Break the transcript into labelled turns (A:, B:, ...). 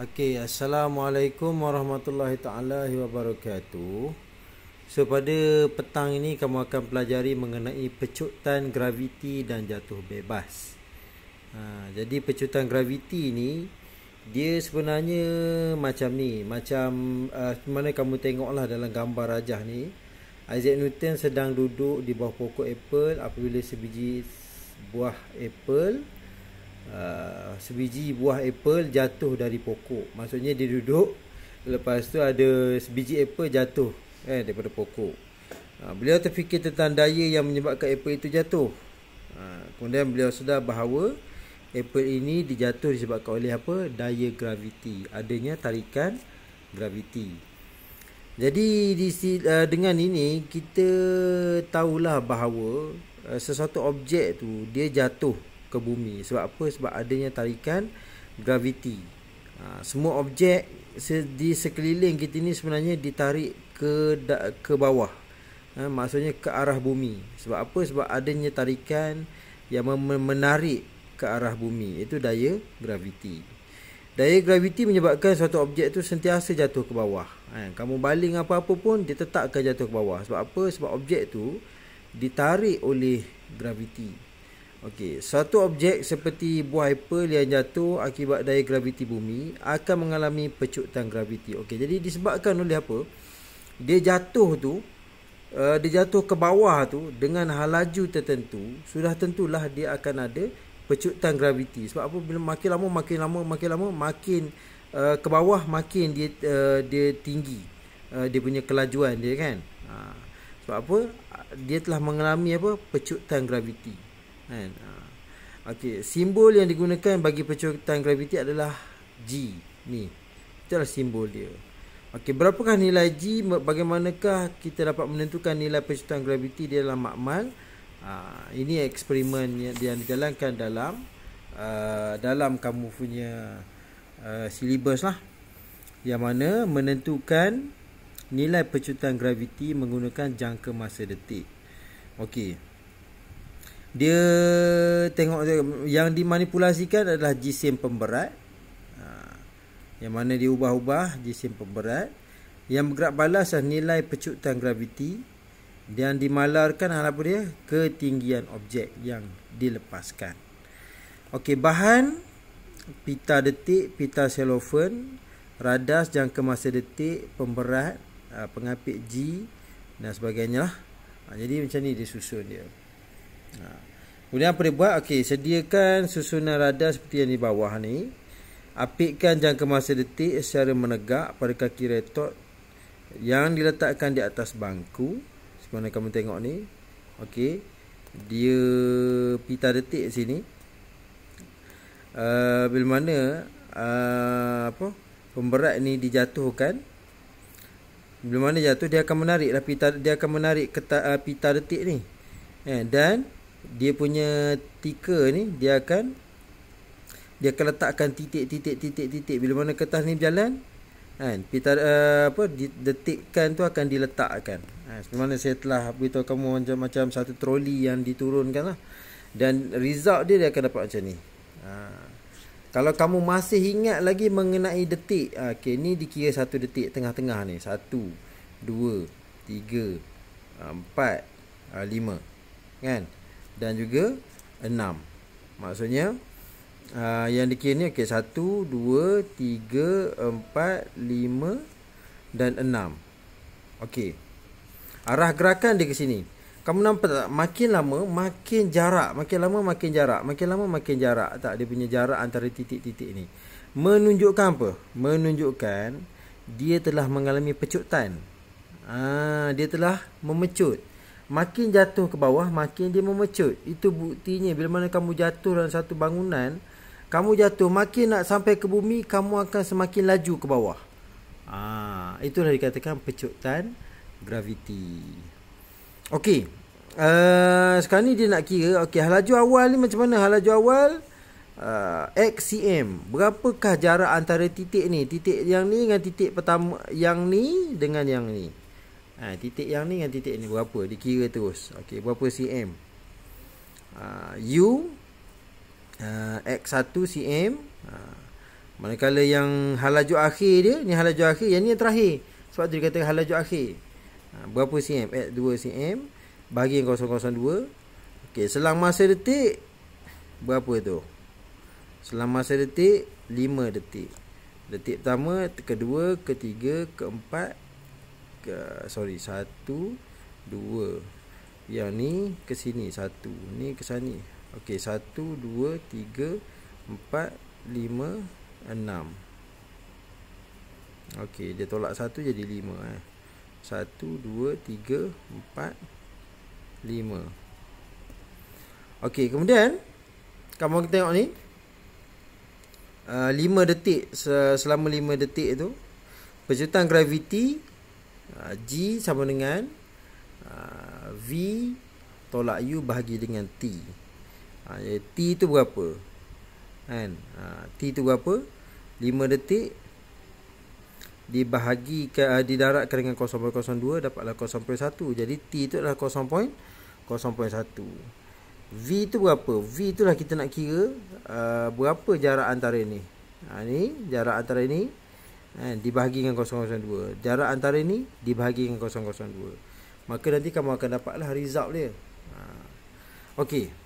A: Okey, assalamualaikum warahmatullahi taala wabarakatuh. So pada petang ini kamu akan pelajari mengenai pecutan graviti dan jatuh bebas. Ha, jadi pecutan graviti ni dia sebenarnya macam ni, macam uh, mana kamu tengoklah dalam gambar rajah ni. Isaac Newton sedang duduk di bawah pokok apple apabila sebiji buah apple Ah, sebiji buah apple jatuh dari pokok. Maksudnya dia duduk lepas tu ada sebiji apple jatuh eh daripada pokok. Uh, beliau terfikir tentang daya yang menyebabkan apple itu jatuh. Uh, kemudian beliau sedar bahawa apple ini dijatuh disebabkan oleh apa? Daya graviti. Adanya tarikan graviti. Jadi di uh, dengan ini kita tahulah bahawa uh, sesuatu objek tu dia jatuh ke bumi sebab apa sebab adanya tarikan graviti ha, semua objek di sekeliling kita ni sebenarnya ditarik ke ke bawah ha, maksudnya ke arah bumi sebab apa sebab adanya tarikan yang menarik ke arah bumi itu daya graviti daya graviti menyebabkan suatu objek tu sentiasa jatuh ke bawah ha, kamu baling apa-apa pun dia tetap akan jatuh ke bawah sebab apa sebab objek tu ditarik oleh graviti Okey, satu objek seperti buah apel yang jatuh akibat daya graviti bumi akan mengalami pecutan graviti. Okey, jadi disebabkan oleh apa? Dia jatuh tu uh, dia jatuh ke bawah tu dengan halaju tertentu, sudah tentulah dia akan ada pecutan graviti. Sebab apa? Bila makin lama makin lama makin lama makin uh, ke bawah makin dia uh, dia tinggi uh, dia punya kelajuan dia kan. Ha. Sebab apa? Dia telah mengalami apa? Pecutan graviti kan ha. okey simbol yang digunakan bagi pecutan graviti adalah g ni itulah simbol dia okey berapakah nilai g bagaimanakah kita dapat menentukan nilai pecutan graviti dia dalam makmal ha, ini eksperimen yang yang dijalankan dalam uh, dalam kamu punya uh, silibus lah yang mana menentukan nilai pecutan graviti menggunakan jangka masa detik. Okey dia tengok yang dimanipulasikan adalah jisim pemberat ha. yang mana diubah-ubah jisim pemberat yang bergerak balas adalah nilai pecutan graviti dan dimalarkan adalah apa dia ketinggian objek yang dilepaskan okey bahan pita detik pita selofen radas jangka masa detik pemberat ha, pengapit G dan sebagainya lah. Ha, jadi macam ni dia susun dia. Ha. Kemudian apa dia buat? Okey, sediakan susunan radar seperti yang di bawah ni. Apikkan jangka masa detik secara menegak pada kaki retot yang diletakkan di atas bangku. Seperti kamu tengok ni. Okey. Dia pita detik sini. Uh, bila mana uh, apa? pemberat ni dijatuhkan. Bila mana jatuh, dia akan menarik, lah pita, dia akan menarik keta, ah, pita detik ni. Eh, dan dia punya tika ni dia akan dia akan letakkan titik titik titik titik bila mana kertas ni berjalan kan pita uh, apa detikkan tu akan diletakkan ha, mana saya telah beritahu kamu macam, macam satu troli yang diturunkan lah dan result dia dia akan dapat macam ni ha. kalau kamu masih ingat lagi mengenai detik ha, okay, ni dikira satu detik tengah-tengah ni satu dua tiga ha, empat ha, lima kan dan juga 6 maksudnya uh, yang dikira ni okey 1 2 3 4 5 dan 6 okey arah gerakan dia ke sini kamu nampak tak makin lama makin jarak makin lama makin jarak makin lama makin jarak tak dia punya jarak antara titik-titik ini menunjukkan apa menunjukkan dia telah mengalami pecutan ah dia telah memecut Makin jatuh ke bawah makin dia memecut Itu buktinya bila mana kamu jatuh dalam satu bangunan Kamu jatuh makin nak sampai ke bumi Kamu akan semakin laju ke bawah Ah, Itulah dikatakan pecutan graviti Okey uh, Sekarang ni dia nak kira okay, Halaju awal ni macam mana Halaju awal uh, ah, XCM Berapakah jarak antara titik ni Titik yang ni dengan titik pertama Yang ni dengan yang ni ha, titik yang ni dengan titik ni berapa dikira terus okey berapa cm uh, u uh, ha, x1 cm uh, manakala yang halaju akhir dia ni halaju akhir yang ni yang terakhir sebab tu dia kata halaju akhir ha, berapa cm x2 cm bagi 002 okey selang masa detik berapa tu selang masa detik 5 detik detik pertama kedua ketiga keempat sorry satu dua yang ni ke sini satu ni ke sini okey satu dua tiga empat lima enam okey dia tolak satu jadi lima eh satu dua tiga empat lima okey kemudian kamu kita tengok ni uh, detik selama lima detik tu pecutan graviti Ah, G sama dengan ah, V tolak U bahagi dengan T ah, T itu berapa? Kan? T itu berapa? 5 detik dibahagikan didaratkan dengan 0.02 dapatlah 0.1 jadi T itu adalah 0.01 V itu berapa? V itulah kita nak kira berapa jarak antara ini ini jarak antara ini dibahagi dengan 0.02 jarak antara ini dibahagi dengan 0.02 maka nanti kamu akan dapatlah result dia ha. okey